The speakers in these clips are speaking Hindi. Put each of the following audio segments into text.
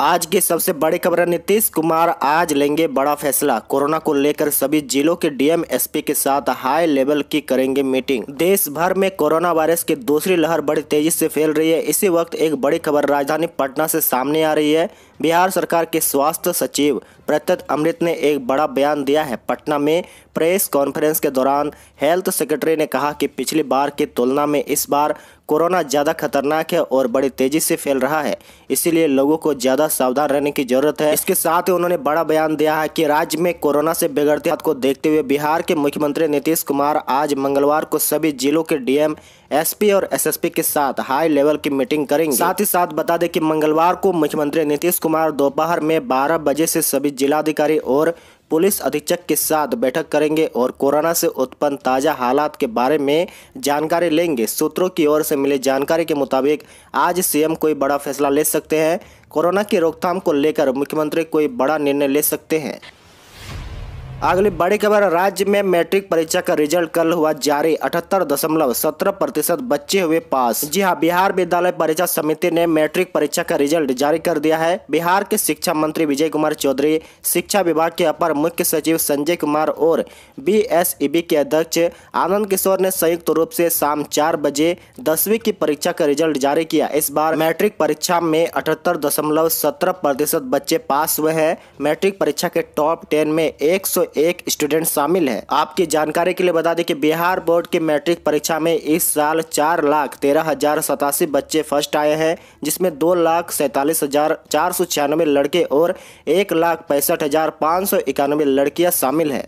आज की सबसे बड़ी खबर है नीतीश कुमार आज लेंगे बड़ा फैसला कोरोना को लेकर सभी जिलों के डीएम एसपी के साथ हाई लेवल की करेंगे मीटिंग देश भर में कोरोना वायरस की दूसरी लहर बड़ी तेजी से फैल रही है इसी वक्त एक बड़ी खबर राजधानी पटना से सामने आ रही है बिहार सरकार के स्वास्थ्य सचिव प्रत्यत अमृत ने एक बड़ा बयान दिया है पटना में प्रेस कॉन्फ्रेंस के दौरान हेल्थ सेक्रेटरी ने कहा कि पिछली बार की तुलना में इस बार कोरोना ज़्यादा खतरनाक है और बड़ी तेज़ी से फैल रहा है इसीलिए लोगों को ज़्यादा सावधान रहने की जरूरत है इसके साथ ही उन्होंने बड़ा बयान दिया है कि राज्य में कोरोना से बिगड़ते हाथ को देखते हुए बिहार के मुख्यमंत्री नीतीश कुमार आज मंगलवार को सभी जिलों के डीएम एसपी और एसएसपी के साथ हाई लेवल की मीटिंग करेंगे साथ ही साथ बता दें कि मंगलवार को मुख्यमंत्री नीतीश कुमार दोपहर में बारह बजे से सभी जिलाधिकारी और पुलिस अधीक्षक के साथ बैठक करेंगे और कोरोना से उत्पन्न ताज़ा हालात के बारे में जानकारी लेंगे सूत्रों की ओर से मिली जानकारी के मुताबिक आज सीएम कोई बड़ा फैसला ले सकते हैं कोरोना की रोकथाम को लेकर मुख्यमंत्री कोई बड़ा निर्णय ले सकते हैं अगली बड़ी खबर राज्य में मैट्रिक परीक्षा का रिजल्ट कल हुआ जारी अठहत्तर दशमलव सत्रह प्रतिशत बच्चे हुए पास जी हाँ बिहार विद्यालय परीक्षा समिति ने मैट्रिक परीक्षा का रिजल्ट जारी कर दिया है बिहार के शिक्षा मंत्री विजय कुमार चौधरी शिक्षा विभाग के अपर मुख्य सचिव संजय कुमार और बी के अध्यक्ष आनंद किशोर ने संयुक्त रूप से शाम चार बजे दसवीं की परीक्षा का रिजल्ट जारी किया इस बार मैट्रिक परीक्षा में अठहत्तर दशमलव सत्रह प्रतिशत बच्चे पास हुए है मैट्रिक परीक्षा के टॉप टेन में एक सौ एक स्टूडेंट शामिल है आपकी जानकारी के लिए बता दें कि बिहार बोर्ड की मैट्रिक परीक्षा में इस साल चार लाख तेरह हजार सतासी बच्चे फर्स्ट आए हैं जिसमें दो लाख सैतालीस हजार चार सौ छियानवे लड़के और एक लाख पैंसठ हजार पाँच सौ इक्यानवे लड़कियां शामिल है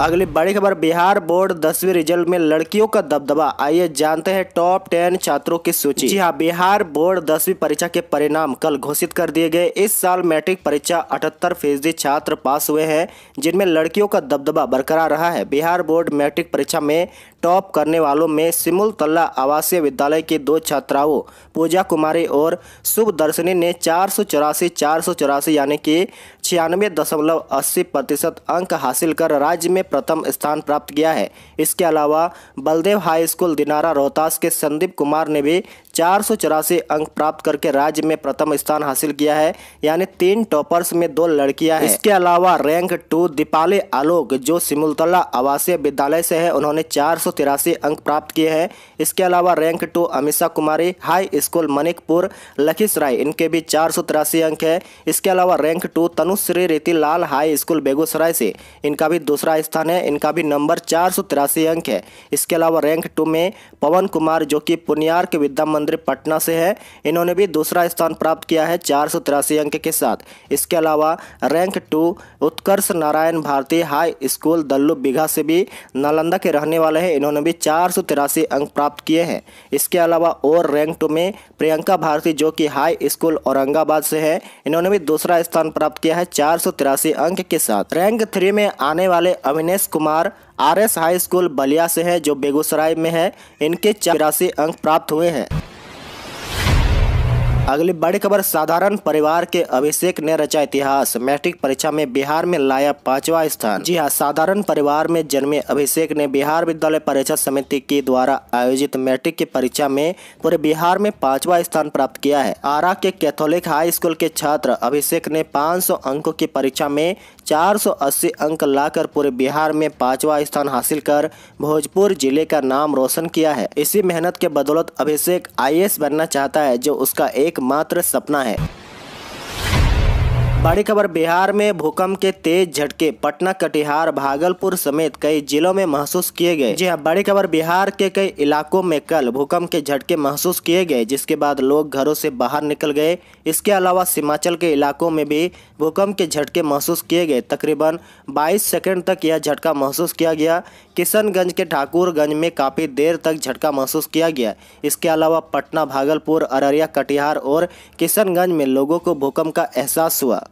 अगली बड़ी खबर बिहार बोर्ड दसवीं रिजल्ट में लड़कियों का दबदबा आइए जानते हैं टॉप टेन छात्रों की सूची जी हाँ बिहार बोर्ड दसवीं परीक्षा के परिणाम कल घोषित कर दिए गए इस साल मैट्रिक परीक्षा अठहत्तर फीसदी छात्र पास हुए हैं जिनमें लड़कियों का दबदबा बरकरार रहा है बिहार बोर्ड मैट्रिक परीक्षा में टॉप करने वालों में सिमुल तल्ला आवासीय विद्यालय की दो छात्राओं पूजा कुमारी और शुभ दर्शनी ने चार सौ चौरासी चार सौ चौरासी यानी कि छियानवे दशमलव अस्सी प्रतिशत अंक हासिल कर राज्य में प्रथम स्थान प्राप्त किया है इसके अलावा बलदेव हाई स्कूल दिनारा रोहतास के संदीप कुमार ने भी चार अंक प्राप्त करके राज्य में प्रथम स्थान हासिल किया है यानी तीन टॉपर्स में दो लड़कियां हैं इसके अलावा रैंक टू दीपाली आलोक जो सिमुलतला आवासीय विद्यालय से है उन्होंने चार अंक प्राप्त किए हैं इसके अलावा rank two Amisha Kumari high school Manikpur Lakhisarai इनके भी चार अंक है इसके अलावा rank two Tanushree Lal high school Begusarai से इनका भी दूसरा स्थान है इनका भी नंबर चार अंक है इसके अलावा रैंक टू में पवन कुमार जो कि पुनियार के विद्या चंद्र पटना से है इन्होंने भी दूसरा स्थान प्राप्त किया है चार अंक के साथ इसके अलावा rank two Utkarsh Narayan Bharti high school Dallu Bigha से भी नालंदा के रहने वाले हैं इन्होंने भी चार अंक प्राप्त किए हैं इसके अलावा और रैंक टू में प्रियंका भारती जो कि हाई स्कूल औरंगाबाद से है इन्होंने भी दूसरा स्थान प्राप्त किया है चार अंक के साथ रैंक थ्री में आने वाले Avinesh Kumar R S high school Ballia से है जो बेगूसराय में है इनके चौरासी अंक प्राप्त हुए हैं अगली बड़ी खबर साधारण परिवार के अभिषेक ने रचा इतिहास मैट्रिक परीक्षा में बिहार में लाया पांचवा स्थान जी हाँ साधारण परिवार में जन्मे अभिषेक ने बिहार विद्यालय परीक्षा समिति के द्वारा आयोजित मैट्रिक की परीक्षा में पूरे बिहार में पांचवा स्थान प्राप्त किया है आरा के कैथोलिक हाई स्कूल के छात्र अभिषेक ने पाँच अंकों की परीक्षा में 480 अंक लाकर पूरे बिहार में पांचवा स्थान हासिल कर भोजपुर जिले का नाम रोशन किया है इसी मेहनत के बदौलत अभिषेक आई बनना चाहता है जो उसका एकमात्र सपना है बड़ी खबर बिहार में भूकंप के तेज झटके पटना कटिहार भागलपुर समेत कई जिलों में महसूस किए गए जी हाँ बड़ी खबर बिहार के कई इलाकों में कल भूकंप के झटके महसूस किए गए जिसके बाद लोग घरों से बाहर निकल गए इसके अलावा सीमाचल के इलाकों में भी भूकंप के झटके महसूस किए गए तकरीबन 22 सेकंड तक यह झटका महसूस किया गया किशनगंज के ठाकुरगंज में काफ़ी देर तक झटका महसूस किया गया इसके अलावा पटना भागलपुर अररिया कटिहार और किशनगंज में लोगों को भूकंप का एहसास हुआ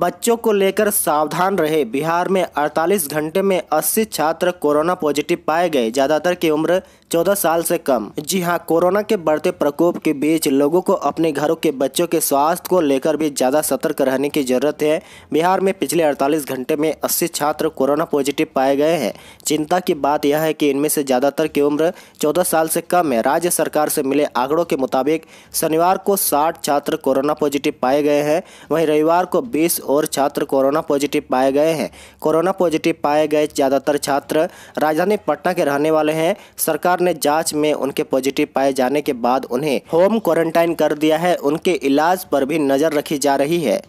बच्चों को लेकर सावधान रहे बिहार में 48 घंटे में 80 छात्र कोरोना पॉजिटिव पाए गए ज्यादातर की उम्र 14 साल से कम जी हां कोरोना के बढ़ते प्रकोप के बीच लोगों को अपने घरों के बच्चों के स्वास्थ्य को लेकर भी ज्यादा सतर्क रहने की जरूरत है बिहार में पिछले 48 घंटे में 80 छात्र कोरोना पॉजिटिव पाए गए हैं चिंता की बात यह है कि इनमें से ज्यादातर की उम्र 14 साल से कम है राज्य सरकार से मिले आंकड़ों के मुताबिक शनिवार को साठ छात्र कोरोना पॉजिटिव पाए गए हैं वहीं रविवार को बीस और छात्र कोरोना पॉजिटिव पाए गए हैं कोरोना पॉजिटिव पाए गए ज़्यादातर छात्र राजधानी पटना के रहने वाले हैं सरकार ने जांच में उनके पॉजिटिव पाए जाने के बाद उन्हें होम क्वारंटाइन कर दिया है उनके इलाज पर भी नज़र रखी जा रही है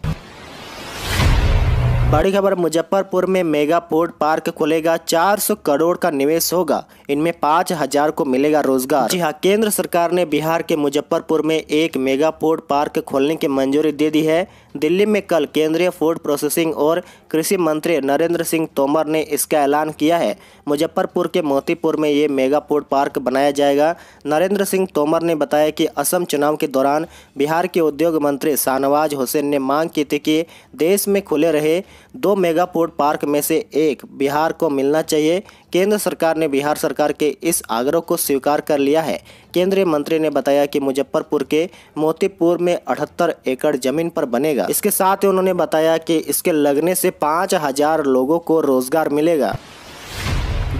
बड़ी खबर मुजफ्फरपुर में मेगा पोर्ट पार्क खुलेगा 400 करोड़ का निवेश होगा इनमें पाँच हजार को मिलेगा रोजगार जी हाँ केंद्र सरकार ने बिहार के मुजफ्फरपुर में एक मेगा पोर्ट पार्क खोलने की मंजूरी दे दी है दिल्ली में कल केंद्रीय फूड प्रोसेसिंग और कृषि मंत्री नरेंद्र सिंह तोमर ने इसका ऐलान किया है मुजफ्फरपुर के मोतीपुर में ये मेगा फूड पार्क बनाया जाएगा नरेंद्र सिंह तोमर ने बताया कि असम चुनाव के दौरान बिहार के उद्योग मंत्री शाहनवाज हुसैन ने मांग की थी कि देश में खुले रहे दो मेगा फूड पार्क में से एक बिहार को मिलना चाहिए केंद्र सरकार ने बिहार सरकार के इस आग्रह को स्वीकार कर लिया है केंद्रीय मंत्री ने बताया कि मुजफ्फरपुर के मोतीपुर में अठहत्तर एकड़ जमीन पर बनेगा इसके साथ ही उन्होंने बताया कि इसके लगने से पाँच हजार लोगों को रोजगार मिलेगा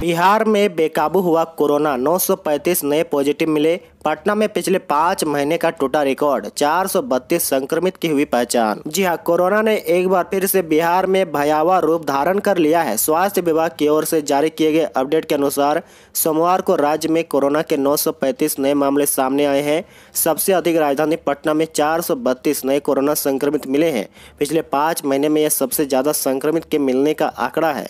बिहार में बेकाबू हुआ कोरोना 935 नए पॉजिटिव मिले पटना में पिछले पाँच महीने का टूटा रिकॉर्ड 432 संक्रमित की हुई पहचान जी हाँ कोरोना ने एक बार फिर से बिहार में भयावह रूप धारण कर लिया है स्वास्थ्य विभाग की ओर से जारी किए गए अपडेट के अनुसार सोमवार को राज्य में कोरोना के 935 नए मामले सामने आए हैं सबसे अधिक राजधानी पटना में चार नए कोरोना संक्रमित मिले हैं पिछले पाँच महीने में यह सबसे ज़्यादा संक्रमित के मिलने का आंकड़ा है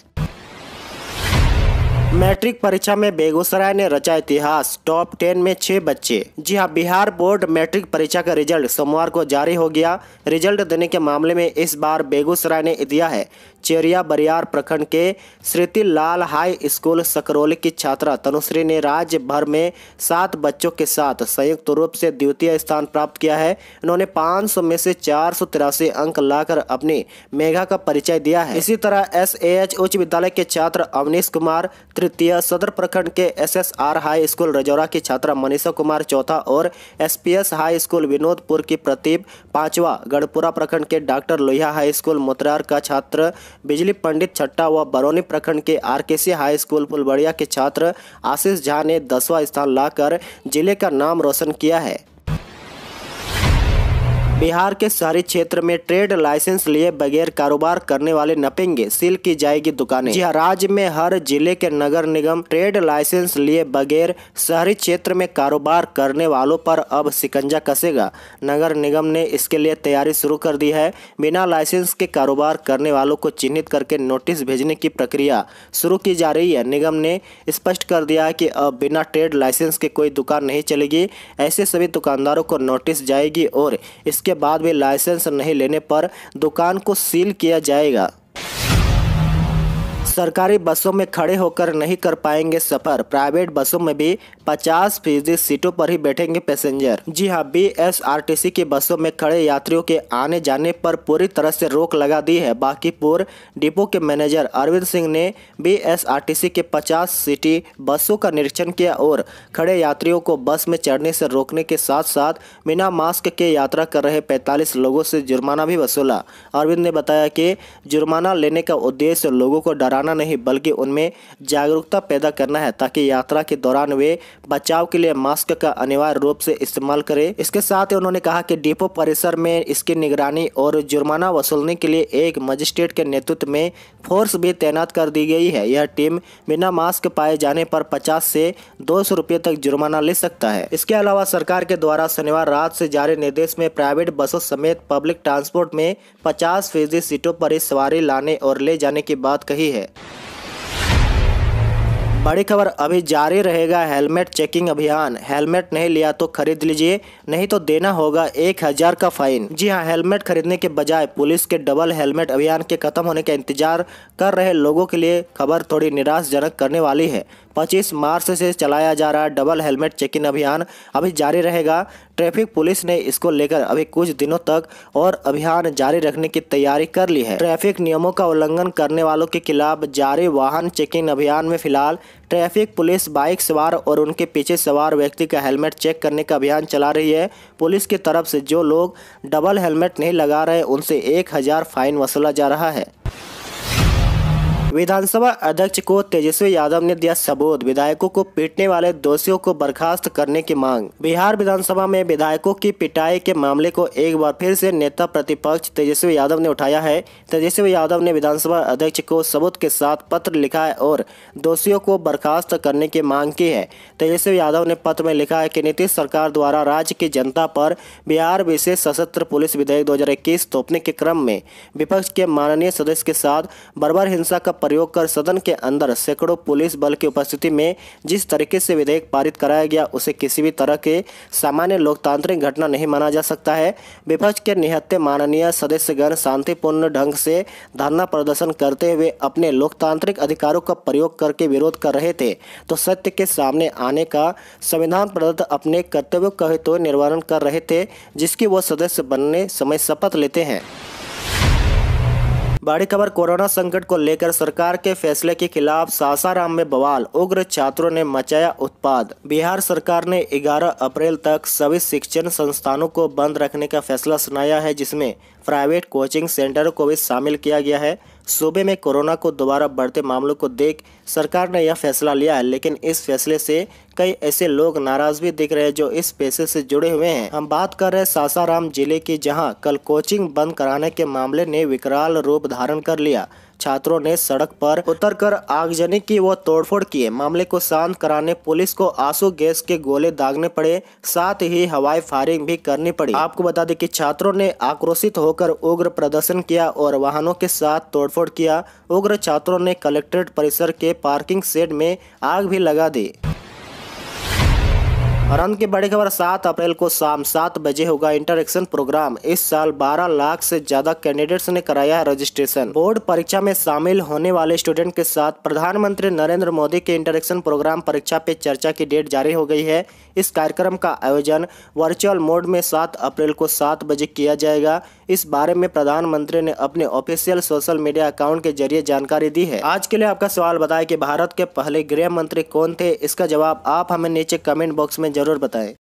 मैट्रिक परीक्षा में बेगूसराय ने रचा इतिहास टॉप टेन में छह बच्चे जी हाँ बिहार बोर्ड मैट्रिक परीक्षा का रिजल्ट सोमवार को जारी हो गया रिजल्ट देने के मामले में इस बार बेगूसराय ने दिया है चेरिया बरियार प्रखंड के श्रीति लाल हाई स्कूल सकरौली की छात्रा तनुश्री ने राज्य भर में सात बच्चों के साथ संयुक्त रूप से द्वितीय स्थान प्राप्त किया है इन्होंने 500 में से चार अंक लाकर अपने मेघा का परिचय दिया है इसी तरह एस उच्च विद्यालय के छात्र अवनीश कुमार तृतीय सदर प्रखंड के एस हाई स्कूल रजौरा की छात्रा मनीषा कुमार चौथा और एस हाई स्कूल विनोदपुर की प्रतीप पांचवा गढ़पुरा प्रखंड के doctor Lohia high school Motrar का छात्र बिजली पंडित छट्टा व बरौनी प्रखंड के सी हाई स्कूल फुलबड़िया के छात्र आशीष झा ने दसवां स्थान लाकर जिले का नाम रोशन किया है बिहार के शहरी क्षेत्र में ट्रेड लाइसेंस लिए बगैर कारोबार करने वाले नपेंगे सील की जाएगी दुकानें जी हाँ, राज्य में हर जिले के नगर निगम ट्रेड लाइसेंस लिए बगैर शहरी क्षेत्र में कारोबार करने वालों पर अब सिकंजा कसेगा नगर निगम ने इसके लिए तैयारी शुरू कर दी है बिना लाइसेंस के कारोबार करने वालों को चिन्हित करके नोटिस भेजने की प्रक्रिया शुरू की जा रही है निगम ने स्पष्ट कर दिया है कि अब बिना ट्रेड लाइसेंस के कोई दुकान नहीं चलेगी ऐसे सभी दुकानदारों को नोटिस जाएगी और इसके इसके बाद भी लाइसेंस नहीं लेने पर दुकान को सील किया जाएगा सरकारी बसों में खड़े होकर नहीं कर पाएंगे सफर प्राइवेट बसों में भी 50 फीसदी सीटों पर ही बैठेंगे पैसेंजर जी हाँ बीएसआरटीसी की बसों में खड़े यात्रियों के आने जाने पर पूरी तरह से रोक लगा दी है बाकीपुर डिपो के मैनेजर अरविंद सिंह ने बीएसआरटीसी के 50 सिटी बसों का निरीक्षण किया और खड़े यात्रियों को बस में चढ़ने से रोकने के साथ साथ बिना मास्क के यात्रा कर रहे पैंतालीस लोगों से जुर्माना भी वसूला अरविंद ने बताया कि जुर्माना लेने का उद्देश्य लोगों को डराना करना नहीं बल्कि उनमें जागरूकता पैदा करना है ताकि यात्रा के दौरान वे बचाव के लिए मास्क का अनिवार्य रूप से इस्तेमाल करें इसके साथ ही उन्होंने कहा कि डिपो परिसर में इसकी निगरानी और जुर्माना वसूलने के लिए एक मजिस्ट्रेट के नेतृत्व में फोर्स भी तैनात कर दी गई है यह टीम बिना मास्क पाए जाने पर पचास से दो सौ तक जुर्माना ले सकता है इसके अलावा सरकार के द्वारा शनिवार रात से जारी निर्देश में प्राइवेट बसों समेत पब्लिक ट्रांसपोर्ट में पचास फीसदी सीटों पर ही सवारी लाने और ले जाने की बात कही है बड़ी खबर अभी जारी रहेगा हेलमेट चेकिंग अभियान हेलमेट नहीं लिया तो खरीद लीजिए नहीं तो देना होगा एक हजार का फाइन जी हाँ हेलमेट खरीदने के बजाय पुलिस के डबल हेलमेट अभियान के खत्म होने का इंतजार कर रहे लोगों के लिए खबर थोड़ी निराशजनक करने वाली है 25 मार्च से चलाया जा रहा डबल हेलमेट चेकिंग अभियान अभी जारी रहेगा ट्रैफिक पुलिस ने इसको लेकर अभी कुछ दिनों तक और अभियान जारी रखने की तैयारी कर ली है ट्रैफिक नियमों का उल्लंघन करने वालों के खिलाफ जारी वाहन चेकिंग अभियान में फिलहाल ट्रैफिक पुलिस बाइक सवार और उनके पीछे सवार व्यक्ति का हेलमेट चेक करने का अभियान चला रही है पुलिस की तरफ से जो लोग डबल हेलमेट नहीं लगा रहे उनसे एक हज़ार फाइन वसूला जा रहा है विधानसभा अध्यक्ष को तेजस्वी यादव ने दिया सबूत विधायकों को पीटने वाले दोषियों को बर्खास्त करने की मांग बिहार विधानसभा में विधायकों की पिटाई के मामले को एक बार फिर से नेता प्रतिपक्ष तेजस्वी यादव ने उठाया है तेजस्वी यादव ने विधानसभा अध्यक्ष को सबूत के साथ पत्र लिखा है और दोषियों को बर्खास्त करने की मांग की है तेजस्वी यादव ने पत्र में लिखा है की नीतीश सरकार द्वारा राज्य की जनता पर बिहार विशेष सशस्त्र पुलिस विधेयक दो थोपने के क्रम में विपक्ष के माननीय सदस्य के साथ बर्बर हिंसा का प्रयोग कर सदन के अंदर सैकड़ों पुलिस बल की उपस्थिति में जिस तरीके से विधेयक पारित कराया गया उसे किसी भी तरह के सामान्य लोकतांत्रिक घटना नहीं माना जा सकता है विपक्ष के निहत्ते माननीय सदस्यगण शांतिपूर्ण ढंग से धरना प्रदर्शन करते हुए अपने लोकतांत्रिक अधिकारों का प्रयोग करके विरोध कर रहे थे तो सत्य के सामने आने का संविधान प्रदत्त अपने कर्तव्यों का हेतु निर्वहन कर रहे थे जिसकी वो सदस्य बनने समय शपथ लेते हैं बड़ी खबर कोरोना संकट को लेकर सरकार के फैसले के खिलाफ सासाराम में बवाल उग्र छात्रों ने मचाया उत्पाद बिहार सरकार ने 11 अप्रैल तक सभी शिक्षण संस्थानों को बंद रखने का फैसला सुनाया है जिसमें प्राइवेट कोचिंग सेंटर को भी शामिल किया गया है सूबे में कोरोना को दोबारा बढ़ते मामलों को देख सरकार ने यह फैसला लिया है लेकिन इस फैसले से कई ऐसे लोग नाराज भी दिख रहे हैं जो इस पेशे से जुड़े हुए हैं हम बात कर रहे हैं सासाराम जिले की जहां कल कोचिंग बंद कराने के मामले ने विकराल रूप धारण कर लिया छात्रों ने सड़क पर उतरकर आगजनी की व तोड़फोड़ किए मामले को शांत कराने पुलिस को आंसू गैस के गोले दागने पड़े साथ ही हवाई फायरिंग भी करनी पड़ी आपको बता दें कि छात्रों ने आक्रोशित होकर उग्र प्रदर्शन किया और वाहनों के साथ तोड़फोड़ किया उग्र छात्रों ने कलेक्ट्रेट परिसर के पार्किंग शेड में आग भी लगा दी और अंत की बड़ी खबर सात अप्रैल को शाम सात बजे होगा इंटर एक्शन प्रोग्राम इस साल 12 लाख से ज्यादा कैंडिडेट्स ने कराया रजिस्ट्रेशन बोर्ड परीक्षा में शामिल होने वाले स्टूडेंट के साथ प्रधानमंत्री नरेंद्र मोदी के इंटर एक्शन प्रोग्राम परीक्षा पे चर्चा की डेट जारी हो गई है इस कार्यक्रम का आयोजन वर्चुअल मोड में सात अप्रैल को सात बजे किया जाएगा इस बारे में प्रधानमंत्री ने अपने ऑफिशियल सोशल मीडिया अकाउंट के जरिए जानकारी दी है आज के लिए आपका सवाल बताए की भारत के पहले गृह मंत्री कौन थे इसका जवाब आप हमें नीचे कमेंट बॉक्स में ज़रूर बताएं